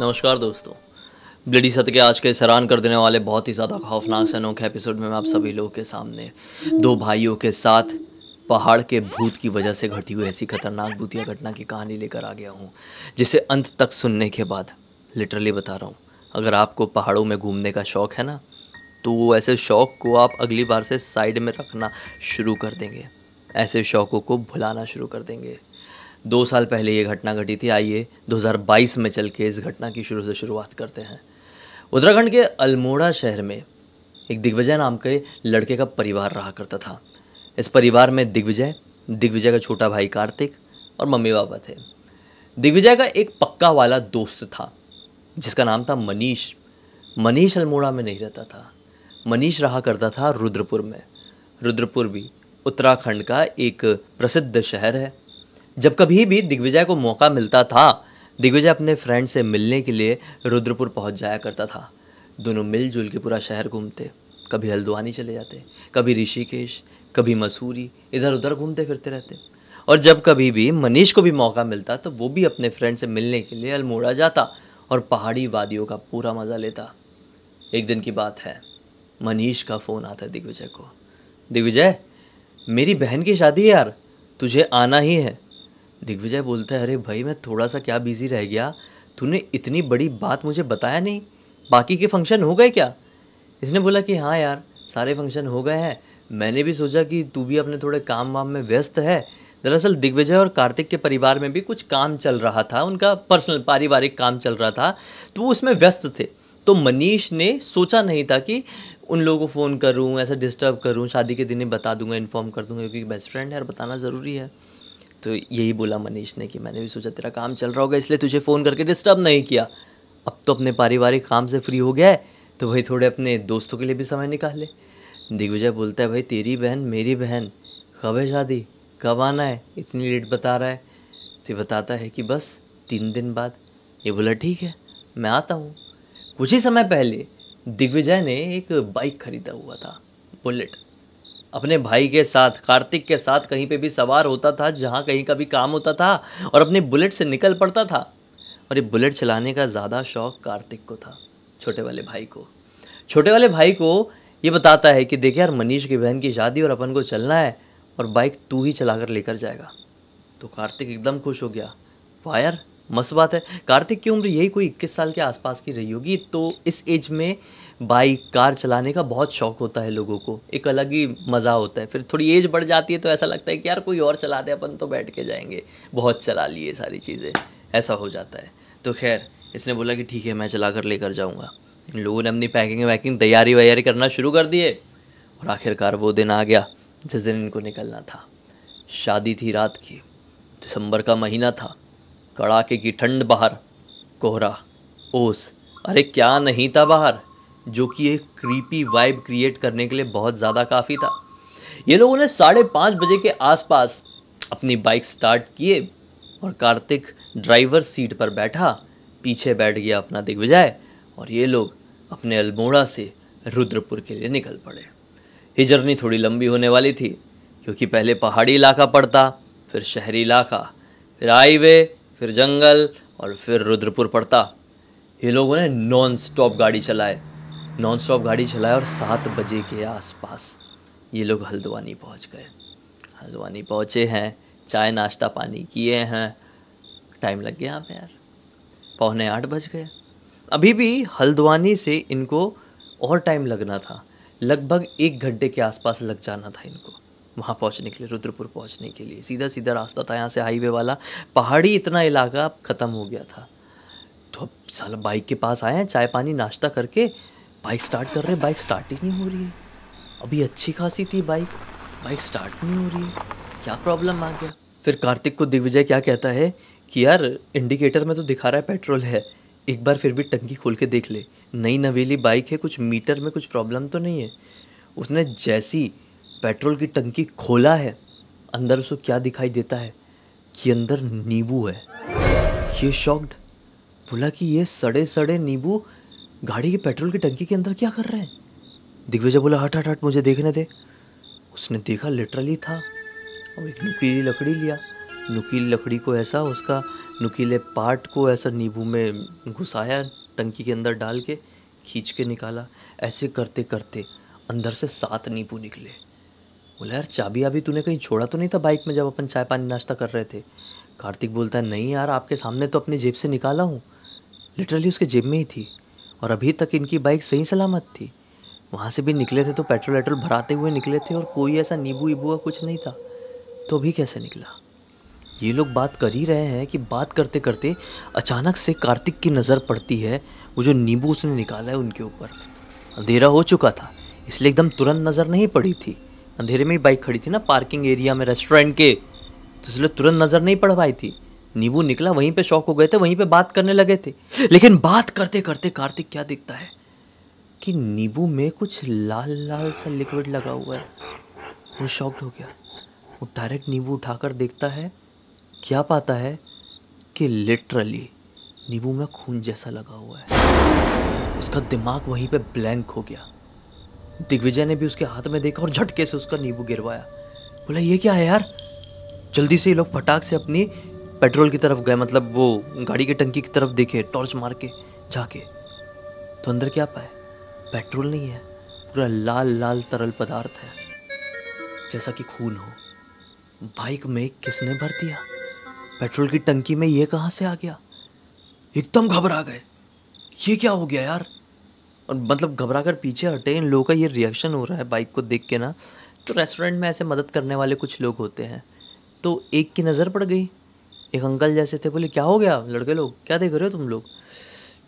नमस्कार दोस्तों ब्लडी सत के आज के सरान कर देने वाले बहुत ही ज़्यादा खौफनाक से अनोखे एपिसोड में मैं आप सभी लोगों के सामने दो भाइयों के साथ पहाड़ के भूत की वजह से घटी हुई ऐसी खतरनाक भूतिया घटना की कहानी लेकर आ गया हूँ जिसे अंत तक सुनने के बाद लिटरली बता रहा हूँ अगर आपको पहाड़ों में घूमने का शौक़ है ना तो वो ऐसे शौक़ को आप अगली बार से साइड में रखना शुरू कर देंगे ऐसे शौक़ों को भुलाना शुरू कर देंगे दो साल पहले ये घटना घटी थी आइए 2022 में चल के इस घटना की शुरू से शुरुआत करते हैं उत्तराखंड के अल्मोड़ा शहर में एक दिग्विजय नाम के लड़के का परिवार रहा करता था इस परिवार में दिग्विजय दिग्विजय का छोटा भाई कार्तिक और मम्मी पापा थे दिग्विजय का एक पक्का वाला दोस्त था जिसका नाम था मनीष मनीष अल्मोड़ा में नहीं रहता था मनीष रहा करता था रुद्रपुर में रुद्रपुर भी उत्तराखंड का एक प्रसिद्ध शहर है जब कभी भी दिग्विजय को मौका मिलता था दिग्विजय अपने फ्रेंड से मिलने के लिए रुद्रपुर पहुंच जाया करता था दोनों मिलजुल के पूरा शहर घूमते कभी हल्द्वानी चले जाते कभी ऋषिकेश कभी मसूरी इधर उधर घूमते फिरते रहते और जब कभी भी मनीष को भी मौका मिलता तो वो भी अपने फ्रेंड से मिलने के लिए अल्मोड़ा जाता और पहाड़ी वादियों का पूरा मज़ा लेता एक दिन की बात है मनीष का फ़ोन आता है दिग्विजय को दिग्विजय मेरी बहन की शादी है यार तुझे आना ही है दिग्विजय बोलता है अरे भाई मैं थोड़ा सा क्या बिज़ी रह गया तूने इतनी बड़ी बात मुझे बताया नहीं बाकी के फंक्शन हो गए क्या इसने बोला कि हाँ यार सारे फंक्शन हो गए हैं मैंने भी सोचा कि तू भी अपने थोड़े काम वाम में व्यस्त है दरअसल दिग्विजय और कार्तिक के परिवार में भी कुछ काम चल रहा था उनका पर्सनल पारिवारिक काम चल रहा था तो वो उसमें व्यस्त थे तो मनीष ने सोचा नहीं था कि उन लोगों को फ़ोन करूं ऐसे डिस्टर्ब करूं शादी के दिन ही बता दूंगा इन्फॉर्म कर दूंगा क्योंकि बेस्ट फ्रेंड है और बताना ज़रूरी है तो यही बोला मनीष ने कि मैंने भी सोचा तेरा काम चल रहा होगा इसलिए तुझे फ़ोन करके डिस्टर्ब नहीं किया अब तो अपने पारिवारिक काम से फ्री हो गया है तो भाई थोड़े अपने दोस्तों के लिए भी समय निकाल ले दिग्विजय बोलता है भाई तेरी बहन मेरी बहन कब है शादी कब आना है इतनी लेट बता रहा है तो बताता है कि बस तीन दिन बाद ये बोला ठीक है मैं आता हूँ कुछ ही समय पहले दिग्विजय ने एक बाइक खरीदा हुआ था बुलेट अपने भाई के साथ कार्तिक के साथ कहीं पे भी सवार होता था जहाँ कहीं का भी काम होता था और अपनी बुलेट से निकल पड़ता था और ये बुलेट चलाने का ज़्यादा शौक़ कार्तिक को था छोटे वाले भाई को छोटे वाले भाई को ये बताता है कि देखिए यार मनीष की बहन की शादी और अपन को चलना है और बाइक तू ही चला कर लेकर जाएगा तो कार्तिक एकदम खुश हो गया वायर मस्त बात है कार्तिक की उम्र यही कोई इक्कीस साल के आसपास की रही होगी तो इस एज में बाइक कार चलाने का बहुत शौक होता है लोगों को एक अलग ही मज़ा होता है फिर थोड़ी एज बढ़ जाती है तो ऐसा लगता है कि यार कोई और चला दे अपन तो बैठ के जाएंगे बहुत चला लिए सारी चीज़ें ऐसा हो जाता है तो खैर इसने बोला कि ठीक है मैं चला कर लेकर जाऊँगा इन लोगों ने अपनी पैकिंग वैकिंग तैयारी वैयारी करना शुरू कर दिए और आखिरकार वो दिन आ गया जिस दिन इनको निकलना था शादी थी रात की दिसंबर का महीना था कड़ाके की ठंड बाहर कोहरा ओस अरे क्या नहीं था बाहर जो कि एक क्रीपी वाइब क्रिएट करने के लिए बहुत ज़्यादा काफ़ी था ये लोगों ने साढ़े पाँच बजे के आसपास अपनी बाइक स्टार्ट किए और कार्तिक ड्राइवर सीट पर बैठा पीछे बैठ गया अपना दिग्विजय और ये लोग अपने अल्मोड़ा से रुद्रपुर के लिए निकल पड़े ये जर्नी थोड़ी लंबी होने वाली थी क्योंकि पहले पहाड़ी इलाका पड़ता फिर शहरी इलाका फिर हाईवे फिर जंगल और फिर रुद्रपुर पड़ता ये लोगों ने नॉन स्टॉप गाड़ी चलाए नॉनस्टॉप गाड़ी चलाया और सात बजे के आसपास ये लोग हल्द्वानी पहुंच गए हल्द्वानी पहुंचे हैं चाय नाश्ता पानी किए हैं टाइम लग गया आप यार पौने आठ बज गए अभी भी हल्द्वानी से इनको और टाइम लगना था लगभग एक घंटे के आसपास लग जाना था इनको वहाँ पहुँचने के लिए रुद्रपुर पहुँचने के लिए सीधा सीधा रास्ता था यहाँ से हाईवे वाला पहाड़ी इतना इलाका ख़त्म हो गया था तो अब साल बाइक के पास आए हैं चाय पानी नाश्ता करके बाइक स्टार्ट कर रहे बाइक स्टार्ट ही नहीं हो रही है अभी अच्छी खासी थी बाइक बाइक स्टार्ट नहीं हो रही है क्या प्रॉब्लम आ गया फिर कार्तिक को दिग्विजय क्या कहता है कि यार इंडिकेटर में तो दिखा रहा है पेट्रोल है एक बार फिर भी टंकी खोल के देख ले नई नवेली बाइक है कुछ मीटर में कुछ प्रॉब्लम तो नहीं है उसने जैसी पेट्रोल की टंकी खोला है अंदर उसको क्या दिखाई देता है कि अंदर नींबू है ये शॉक्ड बोला कि ये सड़े सड़े नींबू गाड़ी के पेट्रोल की टंकी के अंदर क्या कर रहे हैं दिग्विजय बोला हट हट हट मुझे देखने दे उसने देखा लिटरली था और एक नुकीली लकड़ी लिया नुकीली लकड़ी को ऐसा उसका नुकीले पार्ट को ऐसा नींबू में घुसाया टंकी के अंदर डाल के खींच के निकाला ऐसे करते करते अंदर से सात नींबू निकले बोला यार चाबी अभी तूने कहीं छोड़ा तो नहीं था बाइक में जब अपन चाय पानी नाश्ता कर रहे थे कार्तिक बोलता है नहीं यार आपके सामने तो अपनी जेब से निकाला हूँ लिटरली उसके जेब में ही थी और अभी तक इनकी बाइक सही सलामत थी वहाँ से भी निकले थे तो पेट्रोल वेट्रोल भराते हुए निकले थे और कोई ऐसा नींबू इबू का कुछ नहीं था तो भी कैसे निकला ये लोग बात कर ही रहे हैं कि बात करते करते अचानक से कार्तिक की नज़र पड़ती है वो जो नींबू उसने निकाला है उनके ऊपर अंधेरा हो चुका था इसलिए एकदम तुरंत नज़र नहीं पड़ी थी अंधेरे में ही बाइक खड़ी थी ना पार्किंग एरिया में रेस्टोरेंट के तो इसलिए तुरंत नज़र नहीं पड़ पाई थी नींबू निकला वहीं पे शौक हो गए थे वहीं पे बात करने लगे थे लेकिन बात करते करते कार्तिक क्या दिखता है कि नींबू में कुछ लाल लाल सा लिक्विड लगा हुआ है वो शॉक्ड हो गया वो डायरेक्ट नींबू उठाकर देखता है क्या पाता है कि लिटरली नींबू में खून जैसा लगा हुआ है उसका दिमाग वहीं पे ब्लैंक हो गया दिग्विजय ने भी उसके हाथ में देखा और झटके से उसका नींबू गिरवाया बोला ये क्या है यार जल्दी से ये लोग फटाक से अपनी पेट्रोल की तरफ गए मतलब वो गाड़ी की टंकी की तरफ देखे टॉर्च मार के जाके तो अंदर क्या पाए पेट्रोल नहीं है पूरा लाल लाल तरल पदार्थ है जैसा कि खून हो बाइक में किसने भर दिया पेट्रोल की टंकी में ये कहाँ से आ गया एकदम घबरा गए ये क्या हो गया यार और मतलब घबरा कर पीछे हटे इन लोगों का ये रिएक्शन हो रहा है बाइक को देख के ना तो रेस्टोरेंट में ऐसे मदद करने वाले कुछ लोग होते हैं तो एक की नज़र पड़ गई एक अंकल जैसे थे बोले क्या हो गया लड़के लोग क्या देख रहे हो तुम लोग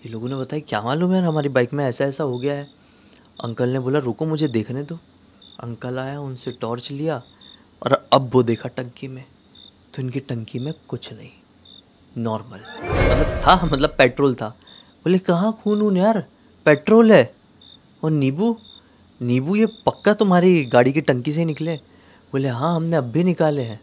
ये लोगों ने बताया क्या मालूम है हमारी बाइक में ऐसा ऐसा हो गया है अंकल ने बोला रुको मुझे देखने दो अंकल आया उनसे टॉर्च लिया और अब वो देखा टंकी में तो इनकी टंकी में कुछ नहीं नॉर्मल मतलब था मतलब पेट्रोल था बोले कहाँ खून ऊन यार पेट्रोल है और नींबू नींबू ये पक्का तुम्हारी गाड़ी की टंकी से ही निकले बोले हाँ हमने अब भी निकाले हैं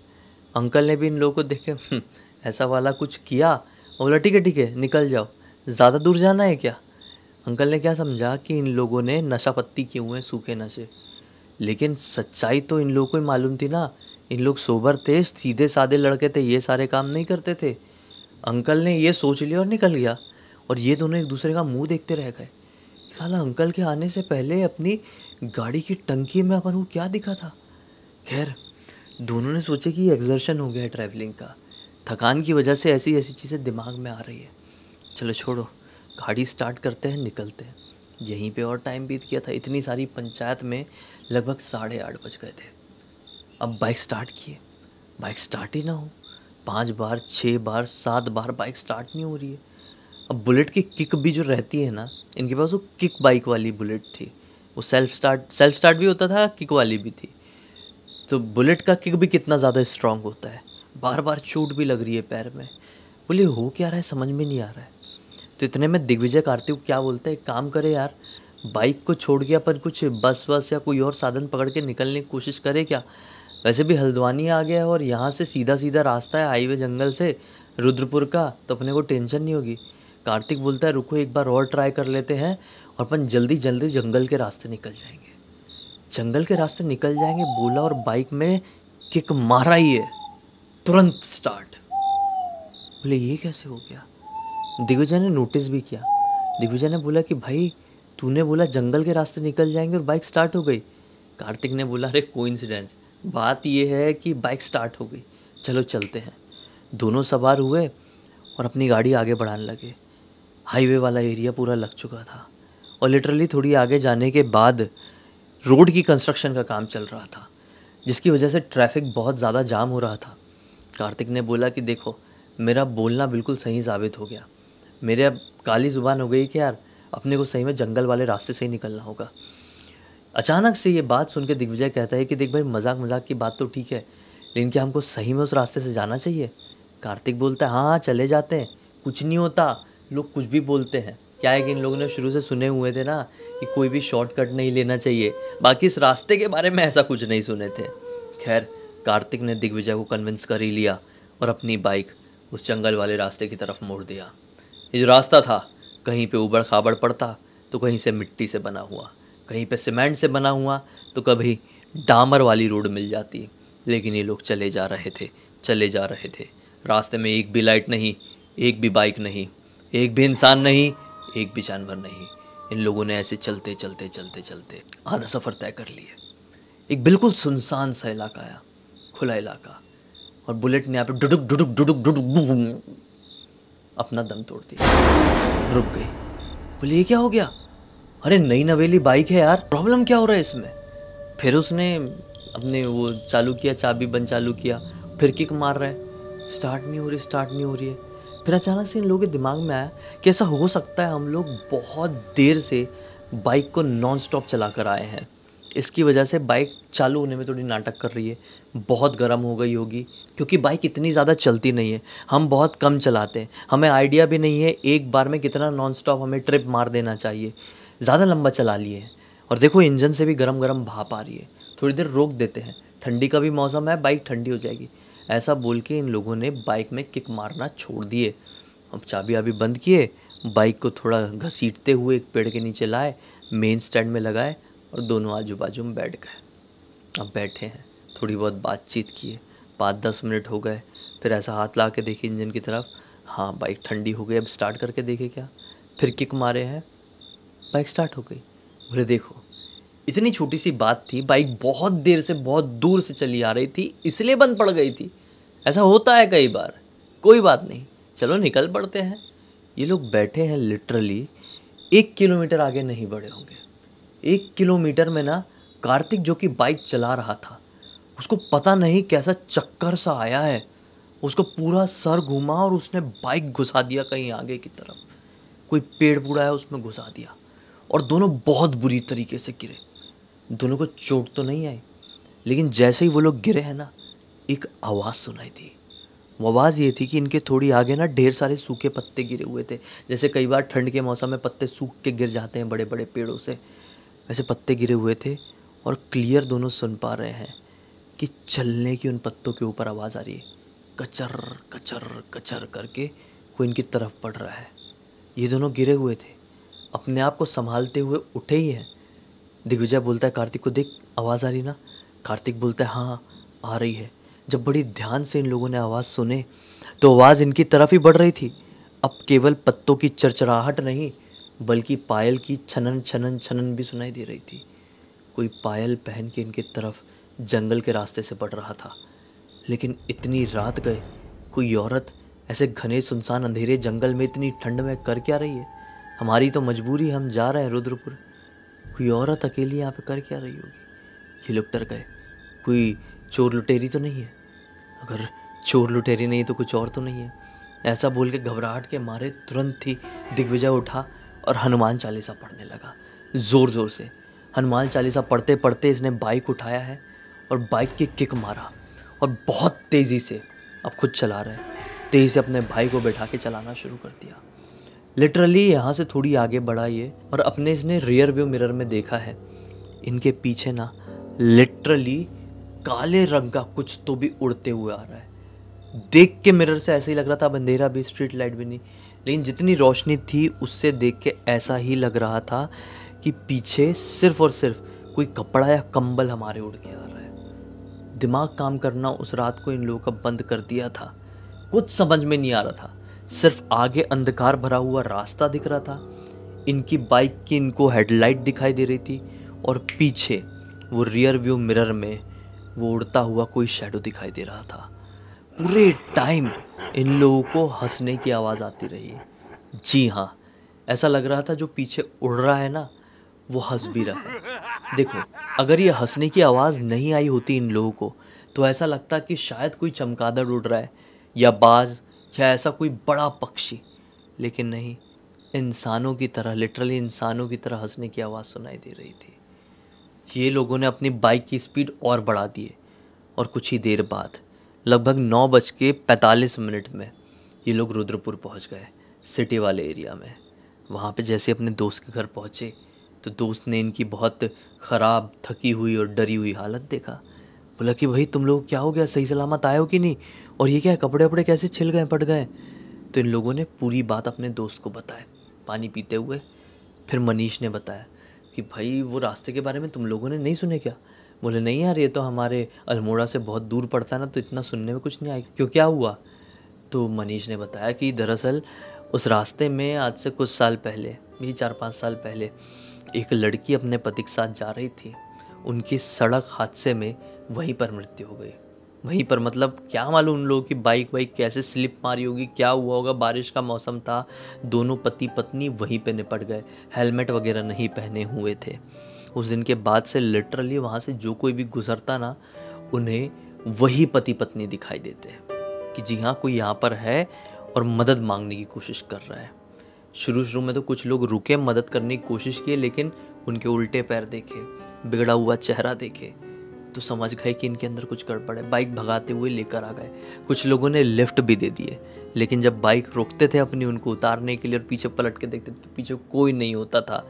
अंकल ने भी इन लोगों को देखे हम्म, ऐसा वाला कुछ किया और बोला ठीक है ठीक है निकल जाओ ज़्यादा दूर जाना है क्या अंकल ने क्या समझा कि इन लोगों ने नशा पत्ती किए हुए हैं सूखे नशे लेकिन सच्चाई तो इन लोगों को ही मालूम थी ना इन लोग सोबर थे सीधे साधे लड़के थे ये सारे काम नहीं करते थे अंकल ने ये सोच लिया और निकल गया और ये दोनों एक दूसरे का मुंह देखते रह गए साला अंकल के आने से पहले अपनी गाड़ी की टंकी में अपन को क्या दिखा था खैर दोनों ने सोचे कि ये एग्जर्शन हो गया है ट्रैवलिंग का थकान की वजह से ऐसी ऐसी चीज़ें दिमाग में आ रही है चलो छोड़ो गाड़ी स्टार्ट करते हैं निकलते हैं यहीं पे और टाइम बीत गया था इतनी सारी पंचायत में लगभग साढ़े आठ बज गए थे अब बाइक स्टार्ट किए बाइक स्टार्ट ही ना हो पाँच बार छः बार सात बार बाइक स्टार्ट नहीं हो रही है अब बुलेट की किक भी जो रहती है ना इनके पास वो किक बाइक वाली बुलेट थी वो सेल्फ स्टार्ट सेल्फ स्टार्ट भी होता था किक वाली भी थी तो बुलेट का किक भी कितना ज़्यादा स्ट्रांग होता है बार बार चोट भी लग रही है पैर में बोले हो क्या रहा है समझ में नहीं आ रहा है तो इतने में दिग्विजय कार्तिक क्या बोलता है काम करे यार बाइक को छोड़ गया अपन कुछ बस वस या कोई और साधन पकड़ के निकलने की कोशिश करे क्या वैसे भी हल्द्वानी आ गया है और यहाँ से सीधा सीधा रास्ता है हाईवे जंगल से रुद्रपुर का तो अपने को टेंशन नहीं होगी कार्तिक बोलता है रुको एक बार और ट्राई कर लेते हैं और अपन जल्दी जल्दी जंगल के रास्ते निकल जाएंगे जंगल के रास्ते निकल जाएंगे बोला और बाइक में किक मारा ही है तुरंत स्टार्ट बोले ये कैसे हो गया दिग्विजय ने नोटिस भी किया दिग्विजय ने बोला कि भाई तूने बोला जंगल के रास्ते निकल जाएंगे और बाइक स्टार्ट हो गई कार्तिक ने बोला अरे को बात यह है कि बाइक स्टार्ट हो गई चलो चलते हैं दोनों सवार हुए और अपनी गाड़ी आगे बढ़ाने लगे हाईवे वाला एरिया पूरा लग चुका था और लिटरली थोड़ी आगे जाने के बाद रोड की कंस्ट्रक्शन का काम चल रहा था जिसकी वजह से ट्रैफिक बहुत ज़्यादा जाम हो रहा था कार्तिक ने बोला कि देखो मेरा बोलना बिल्कुल सही साबित हो गया मेरे अब काली ज़ुबान हो गई कि यार अपने को सही में जंगल वाले रास्ते से ही निकलना होगा अचानक से ये बात सुन के दिग्विजय कहता है कि देख भाई मजाक मजाक की बात तो ठीक है लेकिन क्या हमको सही में उस रास्ते से जाना चाहिए कार्तिक बोलता है हाँ हाँ चले जाते हैं कुछ नहीं होता लोग कुछ भी बोलते हैं क्या है कि इन लोगों ने शुरू से सुने हुए थे ना कि कोई भी शॉर्टकट नहीं लेना चाहिए बाकी इस रास्ते के बारे में ऐसा कुछ नहीं सुने थे खैर कार्तिक ने दिग्विजय को कन्विंस कर ही लिया और अपनी बाइक उस जंगल वाले रास्ते की तरफ मोड़ दिया ये जो रास्ता था कहीं पे उबड़ खाबड़ पड़ता तो कहीं से मिट्टी से बना हुआ कहीं पे सीमेंट से बना हुआ तो कभी डामर वाली रोड मिल जाती लेकिन ये लोग चले जा रहे थे चले जा रहे थे रास्ते में एक भी लाइट नहीं एक भी बाइक नहीं एक भी इंसान नहीं एक भी जानवर नहीं इन लोगों ने ऐसे चलते चलते चलते चलते आधा सफ़र तय कर लिए एक बिल्कुल सुनसान सा इलाका आया खुला इलाका और बुलेट ने यहाँ डुडुक डुडुक डुडुक डुडुक अपना दम तोड़ दिया रुक गई बोले ये क्या हो गया अरे नई नवेली बाइक है यार प्रॉब्लम क्या हो रहा है इसमें फिर उसने अपने वो चालू किया चाबी बंद चालू किया फिर किक मार रहा है स्टार्ट नहीं हो रही स्टार्ट नहीं हो रही है फिर अचानक से इन लोगों के दिमाग में आया कि ऐसा हो सकता है हम लोग बहुत देर से बाइक को नॉन स्टॉप चला कर आए हैं इसकी वजह से बाइक चालू होने में थोड़ी नाटक कर रही है बहुत गर्म हो गई होगी क्योंकि बाइक इतनी ज़्यादा चलती नहीं है हम बहुत कम चलाते हैं हमें आइडिया भी नहीं है एक बार में कितना नॉन स्टॉप हमें ट्रिप मार देना चाहिए ज़्यादा लंबा चला लिए और देखो इंजन से भी गर्म गरम भाप आ रही है थोड़ी देर रोक देते हैं ठंडी का भी मौसम है बाइक ठंडी हो जाएगी ऐसा बोल के इन लोगों ने बाइक में किक मारना छोड़ दिए अब चाबी अभी बंद किए बाइक को थोड़ा घसीटते हुए एक पेड़ के नीचे लाए मेन स्टैंड में लगाए और दोनों आजू बाजू में बैठ गए अब बैठे हैं थोड़ी बहुत बातचीत किए पाँच दस मिनट हो गए फिर ऐसा हाथ ला के देखे इंजन की तरफ हाँ बाइक ठंडी हो गई अब स्टार्ट करके देखे क्या फिर किक मारे हैं बाइक स्टार्ट हो गई बोले देखो इतनी छोटी सी बात थी बाइक बहुत देर से बहुत दूर से चली आ रही थी इसलिए बंद पड़ गई थी ऐसा होता है कई बार कोई बात नहीं चलो निकल पड़ते हैं ये लोग बैठे हैं लिटरली एक किलोमीटर आगे नहीं बढ़े होंगे एक किलोमीटर में ना कार्तिक जो कि बाइक चला रहा था उसको पता नहीं कैसा चक्कर सा आया है उसको पूरा सर घुमा और उसने बाइक घुसा दिया कहीं आगे की तरफ कोई पेड़ पूरा है उसमें घुसा दिया और दोनों बहुत बुरी तरीके से गिरे दोनों को चोट तो नहीं आई लेकिन जैसे ही वो लोग गिरे हैं ना एक आवाज़ सुनाई थी वो आवाज़ ये थी कि इनके थोड़ी आगे ना ढेर सारे सूखे पत्ते गिरे हुए थे जैसे कई बार ठंड के मौसम में पत्ते सूख के गिर जाते हैं बड़े बड़े पेड़ों से वैसे पत्ते गिरे हुए थे और क्लियर दोनों सुन पा रहे हैं कि चलने की उन पत्तों के ऊपर आवाज़ आ रही है कचर कचर कचर करके कोई इनकी तरफ पड़ रहा है ये दोनों गिरे हुए थे अपने आप को संभालते हुए उठे ही हैं दिग्विजय बोलता है कार्तिक को देख आवाज़ आ रही ना कार्तिक बोलता है हाँ आ रही है जब बड़ी ध्यान से इन लोगों ने आवाज़ सुने तो आवाज़ इनकी तरफ ही बढ़ रही थी अब केवल पत्तों की चरचराहट नहीं बल्कि पायल की छनन छनन छनन भी सुनाई दे रही थी कोई पायल पहन के इनके तरफ जंगल के रास्ते से बढ़ रहा था लेकिन इतनी रात गए कोई औरत ऐसे घने सुनसान अंधेरे जंगल में इतनी ठंड में कर क्या रही है हमारी तो मजबूरी हम जा रहे हैं रुद्रपुर कोई औरत अकेली यहाँ पे कर क्या रही होगी ये लोग डर गए कोई चोर लुटेरी तो नहीं है अगर चोर लुटेरी नहीं तो कुछ और तो नहीं है ऐसा बोल के घबराहट के मारे तुरंत ही दिग्विजय उठा और हनुमान चालीसा पढ़ने लगा ज़ोर ज़ोर से हनुमान चालीसा पढ़ते पढ़ते इसने बाइक उठाया है और बाइक की किक मारा और बहुत तेज़ी से अब खुद चला रहे तेज़ी से अपने भाई को बैठा के चलाना शुरू कर दिया लिटरली यहाँ से थोड़ी आगे बढ़ा ये और अपने इसने रियर व्यू मिरर में देखा है इनके पीछे ना लिटरली काले रंग का कुछ तो भी उड़ते हुए आ रहा है देख के मिरर से ऐसे ही लग रहा था बंधेरा भी स्ट्रीट लाइट भी नहीं लेकिन जितनी रोशनी थी उससे देख के ऐसा ही लग रहा था कि पीछे सिर्फ और सिर्फ कोई कपड़ा या कंबल हमारे उड़ के आ रहा है दिमाग काम करना उस रात को इन लोगों का बंद कर दिया था कुछ समझ में नहीं आ रहा था सिर्फ आगे अंधकार भरा हुआ रास्ता दिख रहा था इनकी बाइक की इनको हेडलाइट दिखाई दे रही थी और पीछे वो रियर व्यू मिरर में वो उड़ता हुआ कोई शेडो दिखाई दे रहा था पूरे टाइम इन लोगों को हंसने की आवाज़ आती रही जी हाँ ऐसा लग रहा था जो पीछे उड़ रहा है ना वो हंस भी रहा देखो अगर ये हंसने की आवाज़ नहीं आई होती इन लोगों को तो ऐसा लगता कि शायद कोई चमकादड़ उड़ रहा है या बाज या ऐसा कोई बड़ा पक्षी लेकिन नहीं इंसानों की तरह लिटरली इंसानों की तरह हंसने की आवाज़ सुनाई दे रही थी ये लोगों ने अपनी बाइक की स्पीड और बढ़ा दी है और कुछ ही देर बाद लगभग नौ बज के पैंतालीस मिनट में ये लोग रुद्रपुर पहुंच गए सिटी वाले एरिया में वहाँ पे जैसे अपने दोस्त के घर पहुँचे तो दोस्त ने इनकी बहुत ख़राब थकी हुई और डरी हुई हालत देखा बोला कि भाई तुम लोग क्या हो गया सही सलामत आए हो कि नहीं और ये क्या है कपड़े वपड़े कैसे छिल गए पट गए तो इन लोगों ने पूरी बात अपने दोस्त को बताया पानी पीते हुए फिर मनीष ने बताया कि भाई वो रास्ते के बारे में तुम लोगों ने नहीं सुने क्या बोले नहीं यार ये तो हमारे अल्मोड़ा से बहुत दूर पड़ता है ना तो इतना सुनने में कुछ नहीं आया क्यों क्या हुआ तो मनीष ने बताया कि दरअसल उस रास्ते में आज से कुछ साल पहले यही चार पाँच साल पहले एक लड़की अपने पति के साथ जा रही थी उनकी सड़क हादसे में वहीं पर मृत्यु हो गई वहीं पर मतलब क्या मालूम उन लोगों की बाइक वाइक कैसे स्लिप मारी होगी क्या हुआ होगा बारिश का मौसम था दोनों पति पत्नी वहीं पे निपट गए हेलमेट वगैरह नहीं पहने हुए थे उस दिन के बाद से लिटरली वहाँ से जो कोई भी गुजरता ना उन्हें वही पति पत्नी दिखाई देते हैं कि जी हाँ कोई यहाँ पर है और मदद मांगने की कोशिश कर रहा है शुरू शुरू में तो कुछ लोग रुके मदद करने की कोशिश किए लेकिन उनके उल्टे पैर देखे बिगड़ा हुआ चेहरा देखे तो समझ गए कि इनके अंदर कुछ गड़बड़ है बाइक भगाते हुए लेकर आ गए कुछ लोगों ने लिफ्ट भी दे दिए लेकिन जब बाइक रोकते थे अपनी उनको उतारने के लिए और पीछे पलट के देखते तो पीछे कोई नहीं होता था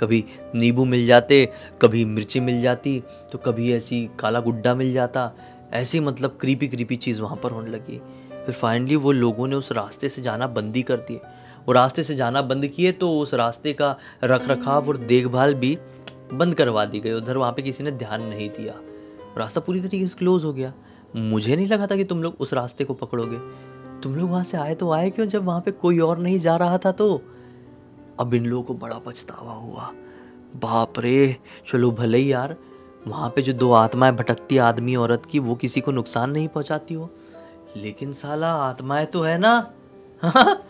कभी नींबू मिल जाते कभी मिर्ची मिल जाती तो कभी ऐसी काला गुड्डा मिल जाता ऐसी मतलब क्रीपी क्रीपी चीज़ वहाँ पर होने लगी फिर फाइनली वो लोगों ने उस रास्ते से जाना बंदी कर दिए वो रास्ते से जाना बंद किए तो उस रास्ते का रख रखाव और देखभाल भी बंद करवा दी गई उधर वहाँ पे किसी ने ध्यान नहीं दिया रास्ता पूरी तरीके से क्लोज हो गया मुझे नहीं लगा था कि तुम लोग उस रास्ते को पकड़ोगे तुम लोग वहाँ से आए तो आए क्यों जब वहाँ पे कोई और नहीं जा रहा था तो अब इन लोगों को बड़ा पछतावा हुआ बाप रे चलो भले ही यार वहाँ पे जो दो आत्माएं भटकती आदमी औरत की वो किसी को नुकसान नहीं पहुँचाती हो लेकिन साला आत्माएं तो है ना हाँ, हाँ।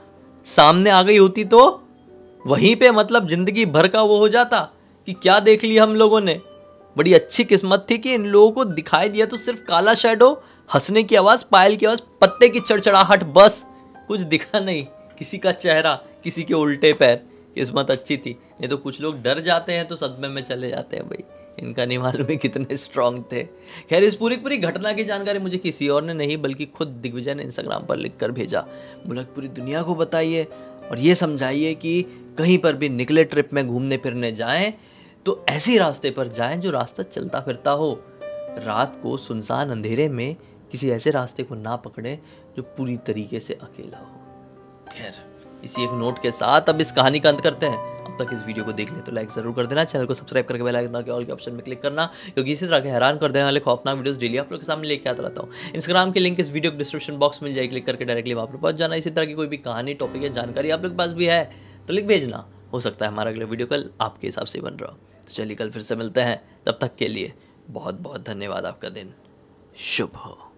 सामने आ गई होती तो वहीं पे मतलब ज़िंदगी भर का वो हो जाता कि क्या देख लिया हम लोगों ने बड़ी अच्छी किस्मत थी कि इन लोगों को दिखाई दिया तो सिर्फ काला शेडो हंसने की आवाज़ पायल की आवाज़ पत्ते की चढ़चड़ाहट बस कुछ दिखा नहीं किसी का चेहरा किसी के उल्टे पैर किस्मत अच्छी थी नहीं तो कुछ लोग डर जाते हैं तो सदमे में चले जाते हैं भाई इनका नहीं मालूम है कितने स्ट्रांग थे खैर इस पूरी पूरी घटना की जानकारी मुझे किसी और ने नहीं बल्कि खुद दिग्विजय ने इंस्टाग्राम पर लिख कर भेजा मुलक पूरी दुनिया को बताइए और ये समझाइए कि कहीं पर भी निकले ट्रिप में घूमने फिरने जाएं तो ऐसे रास्ते पर जाएं जो रास्ता चलता फिरता हो रात को सुनसान अंधेरे में किसी ऐसे रास्ते को ना पकड़ें जो पूरी तरीके से अकेला हो खैर इसी एक नोट के साथ अब इस कहानी का अंत करते हैं अब तक इस वीडियो को देख ले तो लाइक जरूर कर देना चैनल को सब्सक्राइब करके बेल आइकन के ऑल के ऑप्शन में क्लिक करना क्योंकि इसी तरह के हैरान कर देने वाले खौफनाक वीडियोस डेली आप लोग के सामने लेके आता रहता हूँ इंस्टाग्राम के लिंक इस वीडियो के डिस्क्रिप्शन बॉक्स मिल जाए क्लिक करके डायरेक्टली वहाँ पर पहुंच जाना इसी तरह की कोई भी कहानी टॉपिक या जानकारी आप लोग के पास भी है तो लिख भेजना हो सकता है हमारा अगला वीडियो कल आपके हिसाब से बन रहा हो तो चलिए कल फिर से मिलते हैं तब तक के लिए बहुत बहुत धन्यवाद आपका दिन शुभ हो